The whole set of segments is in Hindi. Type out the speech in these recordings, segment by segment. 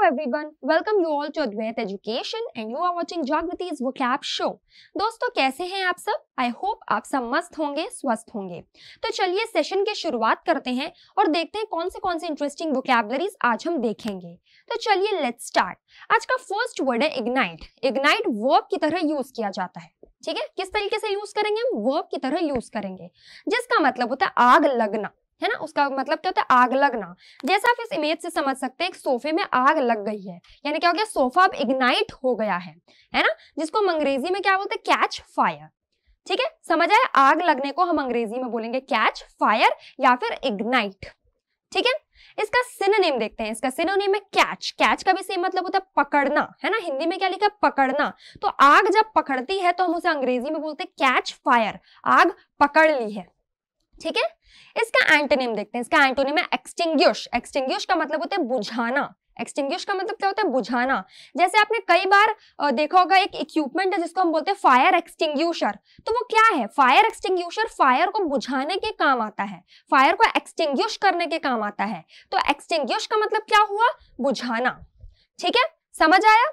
hello everyone welcome you all to Advait education and you are watching watching Jagriti's Vocab show दोस्तों कैसे हैं आप सब आई होप आप सब मस्त होंगे स्वस्थ होंगे तो चलिए सेशन की शुरुआत करते हैं और देखते हैं कौन से कौन से इंटरेस्टिंग वोकेबलरीज आज हम देखेंगे तो चलिए लेट्स स्टार्ट आज का फर्स्ट वर्ड है इग्नाइट इग्नाइट वर्ब की तरह यूज किया जाता है ठीक है किस तरीके से यूज करेंगे हम वर्ब की तरह यूज करेंगे जिसका मतलब होता है आग लगना है ना उसका मतलब क्या होता है आग लगना जैसा आप इस इमेज से समझ सकते हैं एक सोफे में आग लग गई है यानी क्या हो गया सोफा अब इग्नाइट हो गया है है ना जिसको हम अंग्रेजी में क्या बोलते हैं कैच फायर ठीक है समझ आया आग लगने को हम अंग्रेजी में बोलेंगे कैच फायर या फिर इग्नाइट ठीक है इसका सिनोनिम देखते हैं इसका सिनोनिम है कैच कैच का भी सेम मतलब होता है पकड़ना है ना हिंदी में क्या लिखा है पकड़ना तो आग जब पकड़ती है तो हम उसे अंग्रेजी में बोलते हैं कैच फायर आग पकड़ ली है ठीक है इसका एंटोनिम देखते हैं इसका एंटोनिम है एक्सटिंग्विश एक्सटिंग्विश का मतलब होता है बुझाना एक्सटिंग्विश का मतलब क्या होता है बुझाना जैसे आपने कई बार देखा होगा एक इक्विपमेंट है जिसको हम बोलते हैं फायर एक्सटिंग्यूशर तो वो क्या है फायर एक्सटिंग्यूशर फायर को बुझाने के काम आता है फायर को एक्सटिंग्विश करने के काम आता है तो एक्सटिंग्विश का मतलब क्या हुआ बुझाना ठीक है समझ आया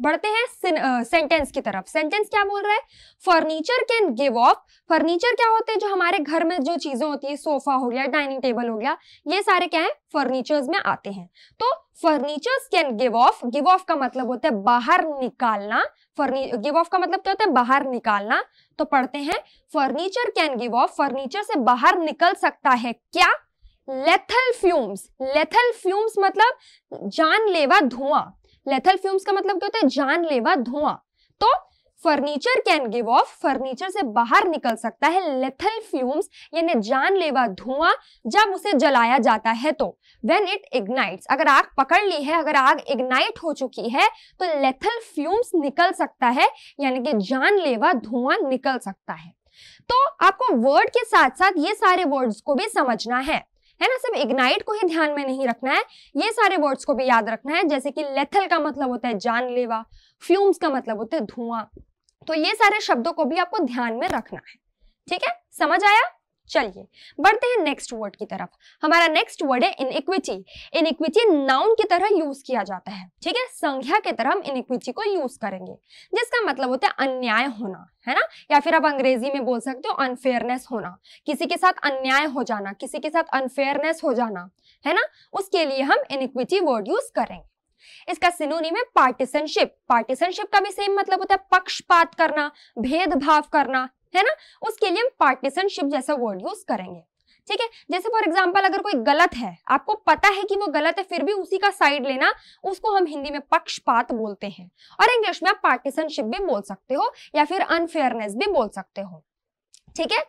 बढ़ते हैं सेंटेंस की तरफ सेंटेंस क्या बोल रहा है furniture can give off furniture क्या होते हैं जो हमारे घर में जो चीजें होती है सोफा हो गया डाइनिंग टेबल हो गया ये सारे क्या है फर्नीचर्स में आते हैं तो furnitures can give off give off का मतलब होता है बाहर निकालना फर्नी गिव ऑफ का मतलब क्या होता है बाहर निकालना तो पढ़ते हैं furniture can give off furniture से बाहर निकल सकता है क्या लेथल फ्यूम्स लेथल फ्यूम्स मतलब जानलेवा धुआं लेथल फ्यूम्स का मतलब क्या होता है जानलेवा धुआं तो furniture can give off furniture से बाहर निकल सकता है लेथल फ्यूम्स यानी जानलेवा धुआं जब उसे जलाया जाता है तो व्हेन इट इग्नाइट्स अगर आग पकड़ ली है अगर आग इग्नाइट हो चुकी है तो लेथल फ्यूम्स निकल सकता है यानी कि जानलेवा धुआं निकल सकता है तो आपको वर्ड के साथ साथ ये सारे वर्ड्स को भी समझना है है ना सिर्फ इग्नाइट को ही ध्यान में नहीं रखना है ये सारे वर्ड्स को भी याद रखना है जैसे कि लेथल का मतलब होता है जानलेवा फ्यूम्स का मतलब होता है धुआं तो ये सारे शब्दों को भी आपको ध्यान में रखना है ठीक है समझ आया चलिए बढ़ते हैं नेक्स्ट वर्ड की तरफ हमारा नेक्स्ट वर्ड है इनइक्विटी इनइक्विटी नाउन की तरह यूज किया जाता है ठीक है संख्या की तरह हम इनइक्विटी को यूज करेंगे जिसका मतलब होता है अन्याय होना है ना या फिर आप अंग्रेजी में बोल सकते हो अनफेयरनेस होना किसी के साथ अन्याय हो जाना किसी के साथ अनफेयरनेस हो जाना है ना उसके लिए हम इनइक्विटी वर्ड यूज करेंगे इसका सिनोनिम है पार्टिसनशिप पार्टिसनशिप का भी सेम मतलब होता है पक्षपात करना भेदभाव करना है ना उसके लिए हम पार्टिसनशिप जैसा वर्ड यूज करेंगे ठीक है जैसे फॉर एग्जाम्पल अगर कोई गलत है आपको पता है कि वो गलत है फिर भी उसी का साइड लेना उसको हम हिंदी में पक्षपात बोलते हैं और इंग्लिश में आप पार्टिसनशिप भी बोल सकते हो या फिर अनफेयरनेस भी बोल सकते हो ठीक है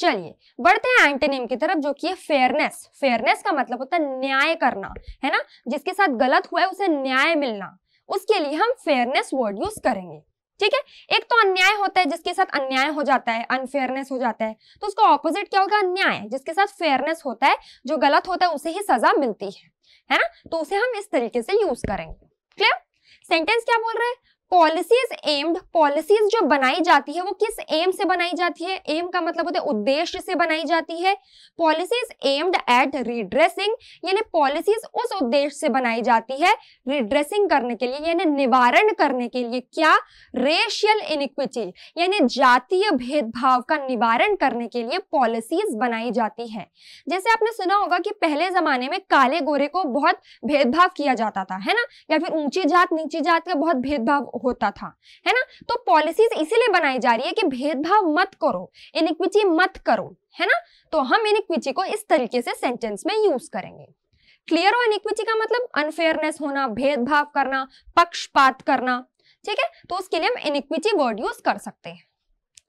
चलिए बढ़ते हैं एंटेनिम की तरफ जो कि है फेयरनेस फेयरनेस का मतलब होता है न्याय करना है ना जिसके साथ गलत हुआ है उसे न्याय मिलना उसके लिए हम फेयरनेस वर्ड यूज करेंगे ठीक है एक तो अन्याय होता है जिसके साथ अन्याय हो जाता है अनफेयरनेस हो जाता है तो उसका ऑपोजिट क्या होगा अन्याय जिसके साथ फेयरनेस होता है जो गलत होता है उसे ही सजा मिलती है है ना तो उसे हम इस तरीके से यूज करेंगे क्लियर सेंटेंस क्या बोल रहे हैं पॉलिसीज एम्ड पॉलिसीज जो बनाई जाती है वो किस एम से बनाई जाती है एम का मतलब होता है उद्देश्य से बनाई जाती है पॉलिसीज एम्ड एट रिड्रेसिंग यानी पॉलिसीज उस उद्देश्य से बनाई जाती है रिड्रेसिंग करने के लिए यानी निवारण करने के लिए क्या रेशियल इनिक्विटी यानी जातीय भेदभाव का निवारण करने के लिए पॉलिसीज बनाई जाती है जैसे आपने सुना होगा कि पहले जमाने में काले गोरे को बहुत भेदभाव किया जाता था है ना या फिर ऊंची जात नीची जात का बहुत भेदभाव होता था है ना तो पॉलिसीज इसीलिए बनाई जा रही है कि भेदभाव मत करो इनिक्विटी मत करो है ना तो हम इन को इस तरीके से सेंटेंस में यूज करेंगे क्लियर हो इनिक्विटी का मतलब अनफेयरनेस होना भेदभाव करना पक्षपात करना ठीक है तो उसके लिए हम इनिक्विटी वर्ड यूज कर सकते हैं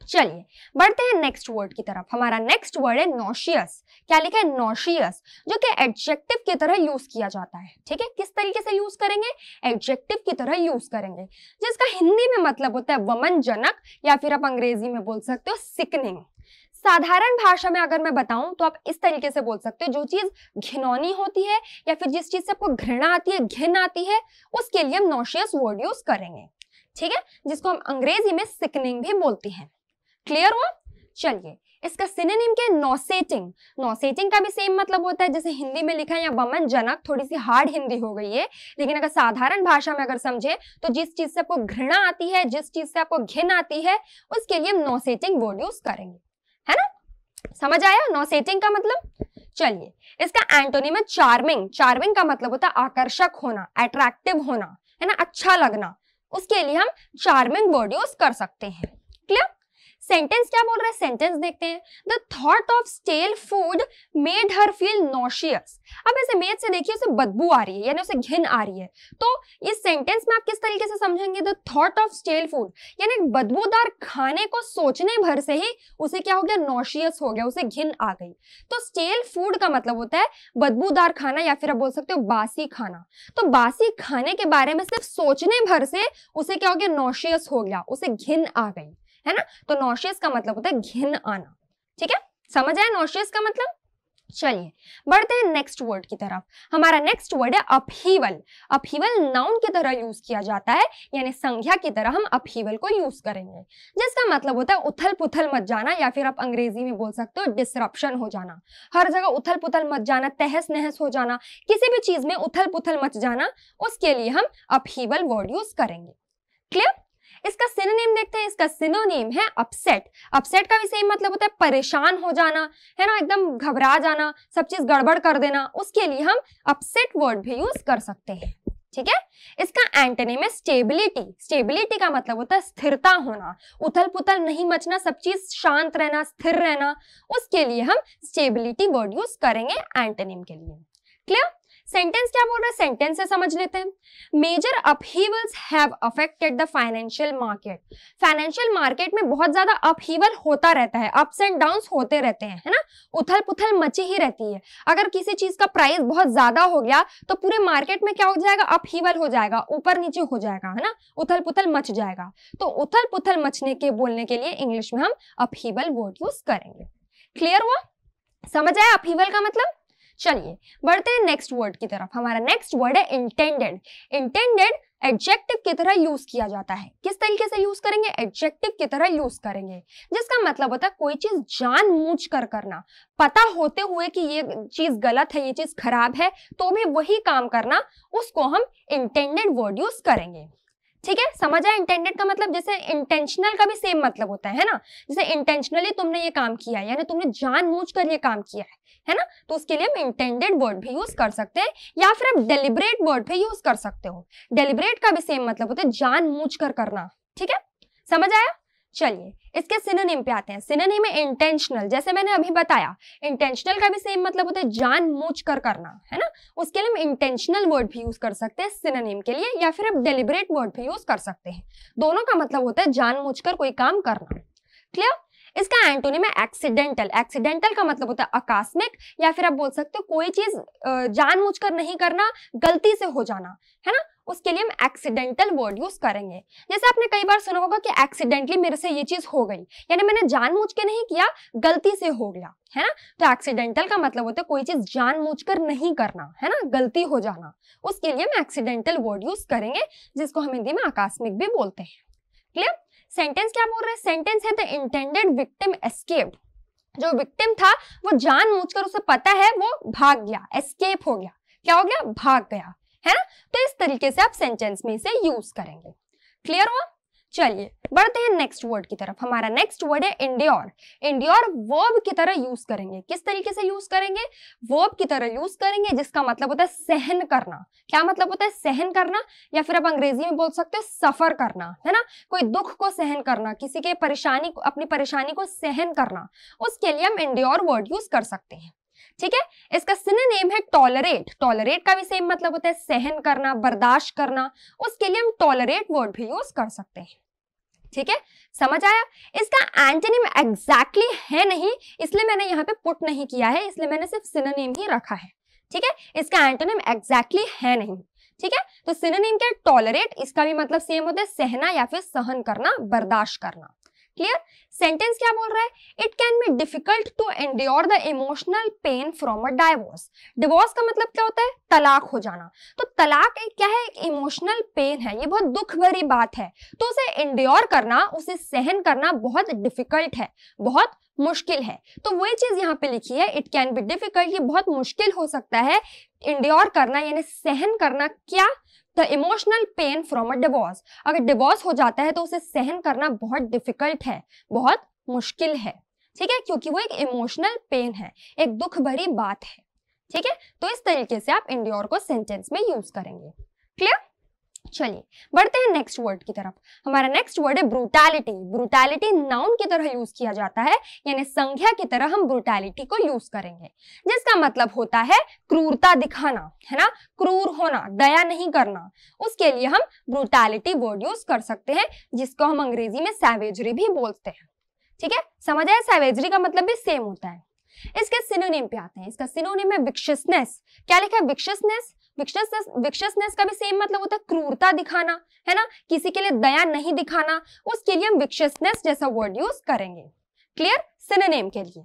चलिए बढ़ते हैं नेक्स्ट वर्ड की तरफ हमारा नेक्स्ट वर्ड है नोशियस क्या लिखा है नोशियस जो कि एडजेक्टिव की तरह यूज किया जाता है ठीक है किस तरीके से यूज करेंगे एडजेक्टिव की तरह यूज करेंगे जिसका हिंदी में मतलब होता है वमन जनक या फिर आप अंग्रेजी में बोल सकते हो सिकनिंग साधारण भाषा में अगर मैं बताऊं तो आप इस तरीके से बोल सकते हो जो चीज घिनौनी होती है या फिर जिस चीज से आपको घृणा आती है घिन आती है उसके लिए हम नोशियस वर्ड यूज करेंगे ठीक है जिसको हम अंग्रेजी में सिकनिंग भी बोलते हैं क्लियर हुआ चलिए इसका सिनेम क्या है नोसेटिंग नोसेटिंग का भी सेम मतलब होता है जैसे हिंदी में लिखा है या वमन जनक थोड़ी सी हार्ड हिंदी हो गई है लेकिन अगर साधारण भाषा में अगर समझे तो जिस चीज से आपको घृणा आती है जिस चीज से आपको घिन आती है उसके लिए हम नोसेटिंग वर्ड यूज करेंगे है ना समझ आया नोसेटिंग का मतलब चलिए इसका एंटोनिम चार्मिंग चार्मिंग का मतलब होता है आकर्षक होना अट्रैक्टिव होना है ना अच्छा लगना उसके लिए हम चार्मिंग वर्ड यूज कर सकते हैं क्लियर सेंटेंस क्या बोल रहा है सेंटेंस देखते हैं the thought of stale food made her feel nauseous अब ऐसे मेड से देखिए उसे बदबू आ रही है यानी उसे घिन आ रही है तो इस सेंटेंस में आप किस तरीके से समझेंगे the thought of stale food यानी बदबूदार खाने को सोचने भर से ही उसे क्या हो गया नोशियस हो गया उसे घिन आ गई तो स्टेल फूड का मतलब होता है बदबूदार खाना या फिर आप बोल सकते हो बासी खाना तो बासी खाने के बारे में सिर्फ सोचने भर से उसे क्या हो गया नोशियस हो गया उसे घिन आ गई है ना तो नोशियस का मतलब होता है घिन आना ठीक है समझ आया नोशियस का मतलब चलिए बढ़ते हैं नेक्स्ट वर्ड की तरफ हमारा नेक्स्ट वर्ड है अपहीवल अपहीवल नाउन की तरह यूज किया जाता है यानी संज्ञा की तरह हम अपहीवल को यूज करेंगे जिसका मतलब होता है उथल पुथल मत जाना या फिर आप अंग्रेजी में बोल सकते हो डिसरप्शन हो जाना हर जगह उथल पुथल मत जाना तहस नहस हो जाना किसी भी चीज में उथल पुथल मच जाना उसके लिए हम अपहीवल वर्ड यूज करेंगे क्लियर इसका सिनोनिम देखते हैं इसका सिनोनिम है अपसेट अपसेट का भी सेम मतलब होता है परेशान हो जाना है ना एकदम घबरा जाना सब चीज गड़बड़ कर देना उसके लिए हम अपसेट वर्ड भी यूज कर सकते हैं ठीक है इसका एंटोनिम है स्टेबिलिटी स्टेबिलिटी का मतलब होता है स्थिरता होना उथल पुथल नहीं मचना सब चीज शांत रहना स्थिर रहना उसके लिए हम स्टेबिलिटी वर्ड यूज करेंगे एंटोनिम के लिए क्लियर सेंटेंस क्या बोल रहा है सेंटेंस से समझ लेते हैं major upheavals have affected the financial market financial market में बहुत ज्यादा अपहीवल होता रहता है अप्स एंड डाउन होते रहते हैं है ना उथल पुथल मची ही रहती है अगर किसी चीज का प्राइस बहुत ज्यादा हो गया तो पूरे मार्केट में क्या हो जाएगा अपहीवल हो जाएगा ऊपर नीचे हो जाएगा है ना उथल पुथल मच जाएगा तो उथल पुथल मचने के बोलने के लिए इंग्लिश में हम अपहीवल वर्ड यूज करेंगे क्लियर हुआ समझ आया अपहीवल का मतलब चलिए बढ़ते हैं नेक्स्ट वर्ड की तरफ हमारा नेक्स्ट वर्ड है इंटेंडेड इंटेंडेड एडजेक्टिव की तरह यूज किया जाता है किस तरीके से यूज करेंगे एडजेक्टिव की तरह यूज करेंगे जिसका मतलब होता है कोई चीज जानबूझ कर करना पता होते हुए कि ये चीज गलत है ये चीज खराब है तो भी वही काम करना उसको हम इंटेंडेड वर्ड यूज करेंगे ठीक है समझ आया इंटेंडेड का मतलब जैसे इंटेंशनल का भी सेम मतलब होता है ना जैसे इंटेंशनली तुमने ये काम किया है यानी तुमने जानबूझ कर ये काम किया है है ना तो उसके लिए हम इंटेंडेड वर्ड भी यूज कर सकते हैं या फिर आप डेलिब्रेट वर्ड भी यूज कर सकते हो डेलिब्रेट का भी सेम मतलब होता है जानबूझ कर करना ठीक है समझ आया चलिए इसके सिनोनिम पे आते हैं सिनोनिम है इंटेंशनल जैसे मैंने अभी बताया इंटेंशनल का भी सेम मतलब होता है जान मूझ कर करना है ना उसके लिए हम इंटेंशनल वर्ड भी यूज कर सकते हैं सिनोनिम के लिए या फिर आप डेलिबरेट वर्ड भी यूज कर सकते हैं दोनों का मतलब होता है जान मूझ कर कोई काम करना क्लियर इसका एंटोनिम है एक्सीडेंटल एक्सीडेंटल का मतलब होता है आकस्मिक या फिर आप बोल सकते हो कोई चीज जानबूझकर नहीं करना गलती से हो जाना है ना उसके लिए हम एक्सीडेंटल वर्ड यूज करेंगे जैसे आपने कई बार सुना होगा कि एक्सीडेंटली मेरे से ये चीज हो गई यानी मैंने जानबूझ के नहीं किया गलती से हो गया है ना तो एक्सीडेंटल का मतलब होता है कोई चीज जानबूझकर नहीं करना है ना गलती हो जाना उसके लिए हम एक्सीडेंटल वर्ड यूज करेंगे जिसको हम हिंदी में आकस्मिक भी बोलते हैं क्लियर सेंटेंस क्या बोल रहे हैं सेंटेंस है द इंटेंडेड विक्टिम एस्केप जो विक्टिम था वो जानबूझकर उसे पता है वो भाग गया एस्केप हो गया क्या हो गया भाग गया है ना तो इस तरीके से आप सेंटेंस में इसे यूज करेंगे क्लियर हुआ चलिए बढ़ते हैं नेक्स्ट वर्ड की तरफ हमारा नेक्स्ट वर्ड है इंडियोर इंडियोर वर्ब की तरह यूज करेंगे किस तरीके से यूज करेंगे वर्ब की तरह यूज करेंगे जिसका मतलब होता है सहन करना क्या मतलब होता है सहन करना या फिर आप अंग्रेजी में बोल सकते हो सफर करना है ना कोई दुख को सहन करना किसी के परेशानी अपनी परेशानी को सहन करना उसके लिए हम इंडियोर वर्ड यूज कर सकते हैं ठीक है इसका सिनेम है टॉलरेट टॉलरेट का भी सेम मतलब होता है सहन करना बर्दाश्त करना उसके लिए हम टॉलरेट वर्ड भी यूज कर सकते हैं ठीक है समझ आया इसका एंटोनिम एग्जैक्टली है नहीं इसलिए मैंने यहाँ पे पुट नहीं किया है इसलिए मैंने सिर्फ सिनोनिम ही रखा है ठीक है इसका एंटेनिम एग्जैक्टली है नहीं ठीक है तो सिनोनिम के टॉलरेट इसका भी मतलब सेम होता है सहना या फिर सहन करना बर्दाश्त करना क्लियर सेंटेंस क्या बोल रहा है it can be difficult to endure the emotional pain from a divorce divorce का मतलब क्या होता है तलाक हो जाना तो तलाक एक क्या है एक इमोशनल पेन है ये बहुत दुख भरी बात है तो उसे इंड्योर करना उसे सहन करना बहुत डिफिकल्ट है बहुत मुश्किल है तो वही चीज यहाँ पे लिखी है इट कैन बी डिफिकल्ट ये बहुत मुश्किल हो सकता है इंड्योर करना यानी सहन करना क्या the emotional pain from a divorce अगर डिवोर्स हो जाता है तो उसे सहन करना बहुत डिफिकल्ट है बहुत मुश्किल है ठीक है क्योंकि वो एक इमोशनल पेन है एक दुख भरी बात है ठीक है तो इस तरीके से आप इंडियोर को सेंटेंस में यूज करेंगे क्लियर चलिए बढ़ते हैं नेक्स्ट वर्ड की तरफ हमारा नेक्स्ट वर्ड है ब्रूटैलिटी ब्रूटैलिटी नाउन की तरह यूज किया जाता है यानी संज्ञा की तरह हम ब्रूटैलिटी को यूज करेंगे जिसका मतलब होता है क्रूरता दिखाना है ना क्रूर होना दया नहीं करना उसके लिए हम ब्रूटैलिटी वर्ड यूज कर सकते हैं जिसको हम अंग्रेजी में सैवेजरी भी बोलते हैं ठीक है समझ आया सैवेजरी का मतलब भी सेम होता है इसके सिनोनिम पे आते हैं इसका सिनोनिम है विक्षिसनेस क्या लिखा है विक्षिसनेस विक्षिसनेस विक्षिसनेस का भी सेम मतलब होता है क्रूरता दिखाना है ना किसी के लिए दया नहीं दिखाना उसके लिए हम विक्षिसनेस जैसा वर्ड यूज करेंगे क्लियर सिनोनिम के लिए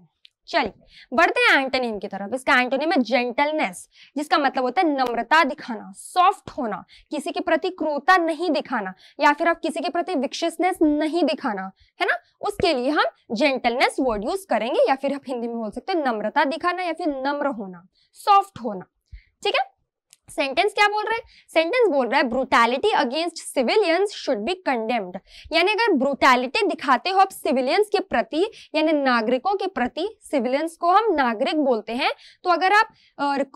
चलिए बढ़ते हैं एंटोनिम की तरफ इसका एंटोनिम है जेंटलनेस जिसका मतलब होता है नम्रता दिखाना सॉफ्ट होना किसी के प्रति क्रूरता नहीं दिखाना या फिर आप किसी के प्रति विक्षिसनेस नहीं दिखाना है ना उसके लिए हम जेंटलनेस वर्ड यूज करेंगे या फिर आप हिंदी में बोल सकते हैं नम्रता दिखाना या फिर नम्र होना सॉफ्ट होना ठीक है सेंटेंस क्या बोल रहा है सेंटेंस बोल रहा है brutality against civilians should be condemned यानी अगर ब्रुटैलिटी दिखाते हो आप सिविलियंस के प्रति यानी नागरिकों के प्रति सिविलियंस को हम नागरिक बोलते हैं तो अगर आप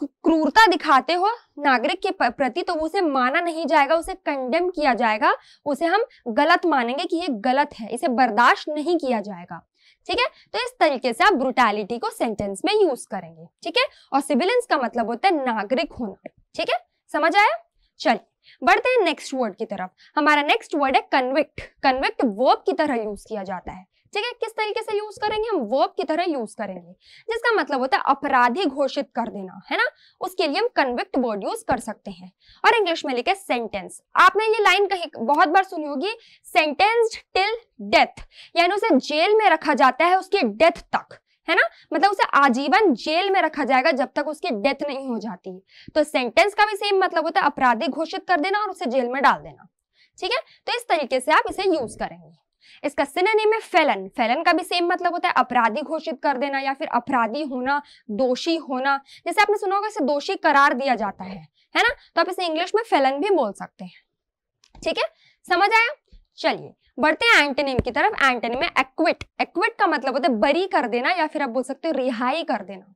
क्रूरता दिखाते हो नागरिक के प्रति तो उसे माना नहीं जाएगा उसे कंडेम किया जाएगा उसे हम गलत मानेंगे कि ये गलत है इसे बर्दाश्त नहीं किया जाएगा ठीक है तो इस तरीके से आप ब्रुटैलिटी को सेंटेंस में यूज करेंगे ठीक है और सिविलियंस का मतलब होता है नागरिक होना ठीक है समझ आया चलिए बढ़ते हैं नेक्स्ट वर्ड की तरफ हमारा नेक्स्ट वर्ड है कन्विक्ट कन्विक्ट वर्ब की तरह यूज किया जाता है ठीक है किस तरीके से यूज करेंगे हम वर्ब की तरह यूज करेंगे जिसका मतलब होता है अपराधी घोषित कर देना है ना उसके लिए हम कन्विक्ट वर्ड यूज कर सकते हैं और इंग्लिश में लिखे सेंटेंस आपने ये लाइन कहीं बहुत बार सुनी होगी सेंटेंस टिल डेथ यानी उसे जेल में रखा जाता है उसकी डेथ तक है ना मतलब उसे आजीवन जेल में रखा जाएगा जब तक उसकी डेथ नहीं हो जाती तो सेंटेंस का भी सेम मतलब होता है अपराधी घोषित कर देना और उसे जेल में डाल देना ठीक है तो इस तरीके से आप इसे यूज करेंगे इसका सिनेम है फेलन फेलन का भी सेम मतलब होता है अपराधी घोषित कर देना या फिर अपराधी होना दोषी होना जैसे आपने सुना होगा इसे दोषी करार दिया जाता है है ना तो आप इसे इंग्लिश में फेलन भी बोल सकते हैं ठीक है समझ आया चलिए बढ़ते हैं एंटेनिम की तरफ एंटेनिम में एक्विट एक्विट का मतलब होता है बरी कर देना या फिर आप बोल सकते हो रिहाई कर देना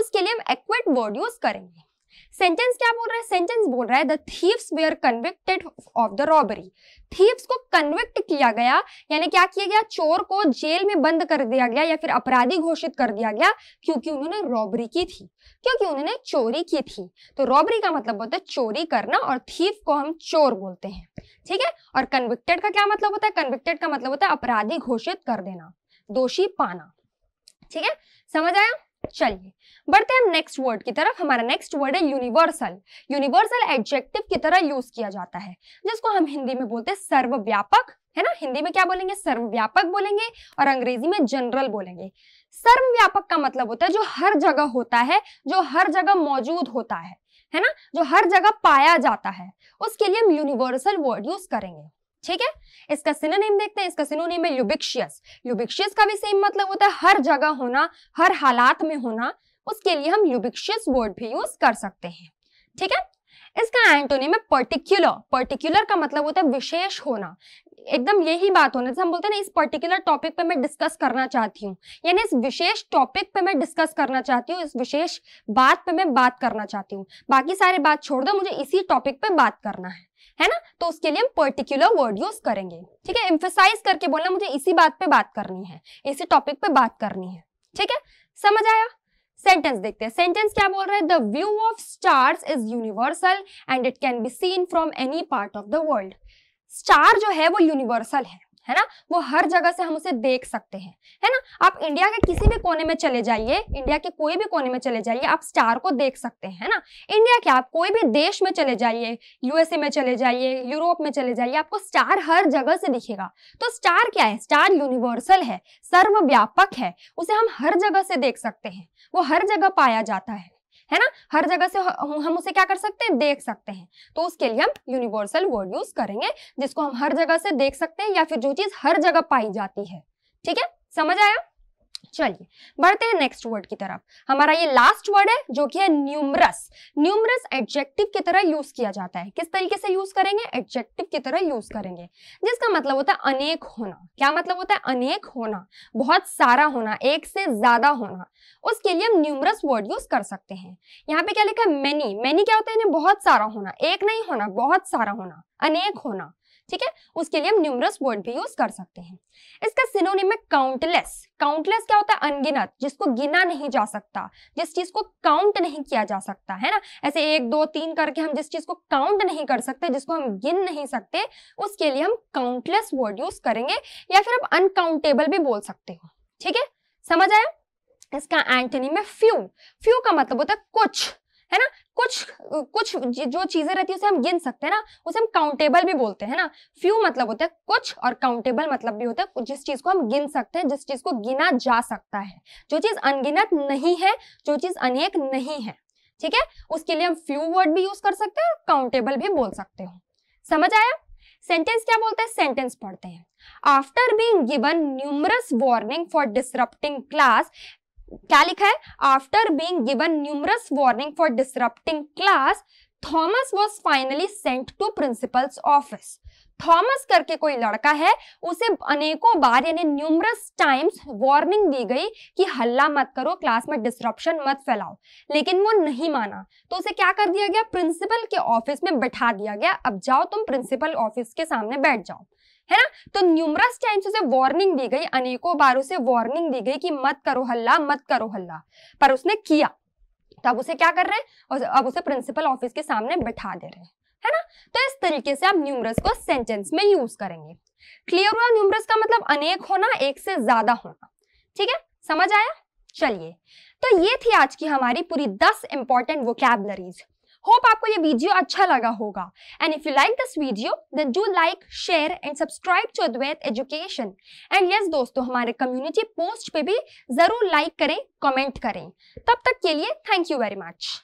उसके लिए हम एक्विट वर्ड यूज करेंगे सेंटेंस क्या बोल रहा है सेंटेंस बोल रहा है the thieves were convicted of the robbery thieves को कन्विक्ट किया गया यानी क्या किया गया चोर को जेल में बंद कर दिया गया या फिर अपराधी घोषित कर दिया गया क्योंकि उन्होंने रॉबरी की थी क्योंकि उन्होंने चोरी की थी तो रॉबरी का मतलब होता है चोरी करना और थीव को हम चोर बोलते हैं ठीक है और कन्विक्टेड का क्या मतलब होता है कन्विक्टेड का मतलब होता है अपराधी घोषित कर देना दोषी पाना ठीक है समझ आया चलिए बढ़ते हैं नेक्स्ट वर्ड की तरफ हमारा नेक्स्ट वर्ड है यूनिवर्सल यूनिवर्सल एडजेक्टिव की तरह यूज किया जाता है जिसको हम हिंदी में बोलते हैं सर्वव्यापक है ना हिंदी में क्या बोलेंगे सर्वव्यापक बोलेंगे और अंग्रेजी में जनरल बोलेंगे सर्वव्यापक का मतलब होता है जो हर जगह होता है जो हर जगह मौजूद होता है है ना जो हर जगह पाया जाता है उसके लिए हम यूनिवर्सल वर्ड यूज करेंगे ठीक है इसका सिनोनिम देखते हैं इसका सिनोनिम है ल्यूबिक्शियस लुबिक्शियस का भी सेम मतलब होता है हर जगह होना हर हालात में होना उसके लिए हम लुबिक्शियस वर्ड भी यूज कर सकते हैं ठीक है इसका एंटोनिम है पर्टिक्युलर पर्टिक्युलर का मतलब होता है विशेष होना एकदम यही बात होने से हम बोलते हैं ना इस पर्टिकुलर टॉपिक पे मैं डिस्कस करना चाहती हूँ यानी इस विशेष टॉपिक पे मैं डिस्कस करना चाहती हूँ इस विशेष बात पे मैं बात करना चाहती हूँ बाकी सारे बात छोड़ दो मुझे इसी टॉपिक पे बात करना है है ना तो उसके लिए हम पर्टिकुलर वर्ड यूज करेंगे ठीक है इम्फोसाइज करके बोलना मुझे इसी बात पे बात करनी है इसी टॉपिक पे बात करनी है ठीक है समझ आया सेंटेंस देखते हैं सेंटेंस क्या बोल रहा है the view of stars is universal and it can be seen from any part of the world star जो है वो यूनिवर्सल है है ना वो हर जगह से हम उसे देख सकते हैं है ना आप इंडिया के किसी भी कोने में चले जाइए इंडिया के कोई भी कोने में चले जाइए आप स्टार को देख सकते हैं है ना इंडिया के आप कोई भी देश में चले जाइए यूएसए में चले जाइए यूरोप में चले जाइए आपको स्टार हर जगह से दिखेगा तो स्टार क्या है स्टार यूनिवर्सल है सर्वव्यापक है उसे हम हर जगह से देख सकते हैं वो हर जगह पाया जाता है है ना हर जगह से हम उसे क्या कर सकते हैं देख सकते हैं तो उसके लिए हम यूनिवर्सल वर्ड यूज करेंगे जिसको हम हर जगह से देख सकते हैं या फिर जो चीज हर जगह पाई जाती है ठीक है समझ आया चलिए बढ़ते हैं नेक्स्ट वर्ड की तरफ हमारा ये लास्ट वर्ड है जो कि है न्यूमरस न्यूमरस एडजेक्टिव की तरह यूज किया जाता है किस तरीके से यूज करेंगे एडजेक्टिव की तरह यूज करेंगे जिसका मतलब होता है अनेक होना क्या मतलब होता है अनेक होना बहुत सारा होना एक से ज्यादा होना उसके लिए हम न्यूमरस वर्ड यूज कर सकते हैं यहाँ पे क्या लिखा है मैनी मैनी क्या होता है बहुत सारा होना एक नहीं होना बहुत सारा होना अनेक होना ठीक है उसके लिए हम न्यूमरस वर्ड भी यूज कर सकते हैं इसका सिनोनिम है काउंटलेस काउंटलेस क्या होता है अनगिनत जिसको गिना नहीं जा सकता जिस चीज को काउंट नहीं किया जा सकता है ना ऐसे एक दो तीन करके हम जिस चीज को काउंट नहीं कर सकते जिसको हम गिन नहीं सकते उसके लिए हम काउंटलेस वर्ड यूज करेंगे या फिर आप अनकाउंटेबल भी बोल सकते हो ठीक है समझ आया इसका एंटनी में फ्यू फ्यू का मतलब होता है कुछ है ना कुछ कुछ जो चीजें रहती है उसे हम गिन सकते हैं ना उसे हम काउंटेबल भी बोलते हैं ना फ्यू मतलब होता है कुछ और काउंटेबल मतलब भी होता है जिस चीज को हम गिन सकते हैं जिस चीज को गिना जा सकता है जो चीज अनगिनत नहीं है जो चीज अनेक नहीं है ठीक है उसके लिए हम फ्यू वर्ड भी यूज कर सकते हैं और काउंटेबल भी बोल सकते हो समझ आया सेंटेंस क्या बोलते हैं सेंटेंस पढ़ते हैं after being given numerous warning for disrupting class क्या लिखा है after being given numerous warning for disrupting class Thomas was finally sent to principal's office Thomas करके कोई लड़का है उसे अनेकों बार यानी न्यूमरस टाइम्स वार्निंग दी गई कि हल्ला मत करो क्लास में डिस्ट्रप्शन मत फैलाओ लेकिन वो नहीं माना तो उसे क्या कर दिया गया प्रिंसिपल के ऑफिस में बैठा दिया गया अब जाओ तुम प्रिंसिपल ऑफिस के सामने बैठ जाओ है ना तो न्यूमरस टाइम्स उसे वार्निंग दी गई अनेकों बार उसे वार्निंग दी गई कि मत करो हल्ला मत करो हल्ला पर उसने किया तो अब उसे क्या कर रहे हैं अब उसे प्रिंसिपल ऑफिस के सामने बैठा दे रहे हैं है ना तो इस तरीके से आप न्यूमरस को सेंटेंस में यूज करेंगे क्लियर हुआ न्यूमरस का मतलब अनेक होना एक से ज्यादा होना ठीक है समझ आया चलिए तो ये थी आज की हमारी पूरी दस इंपॉर्टेंट वोकैबलरीज होप आपको ये वीडियो अच्छा लगा होगा and if you like this video then do like share and subscribe to Advait education and yes दोस्तों हमारे कम्युनिटी पोस्ट पे भी जरूर लाइक करें कमेंट करें तब तक के लिए थैंक यू वेरी मच